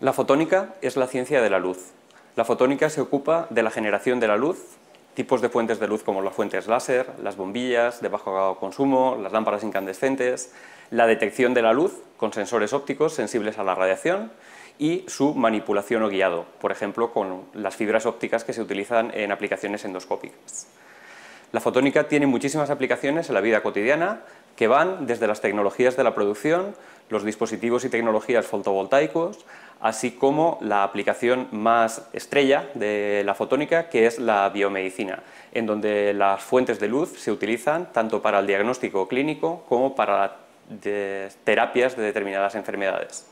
La fotónica es la ciencia de la luz. La fotónica se ocupa de la generación de la luz, tipos de fuentes de luz como las fuentes láser, las bombillas de bajo consumo, las lámparas incandescentes, la detección de la luz con sensores ópticos sensibles a la radiación y su manipulación o guiado, por ejemplo, con las fibras ópticas que se utilizan en aplicaciones endoscópicas. La fotónica tiene muchísimas aplicaciones en la vida cotidiana que van desde las tecnologías de la producción, los dispositivos y tecnologías fotovoltaicos, así como la aplicación más estrella de la fotónica, que es la biomedicina, en donde las fuentes de luz se utilizan tanto para el diagnóstico clínico como para terapias de determinadas enfermedades.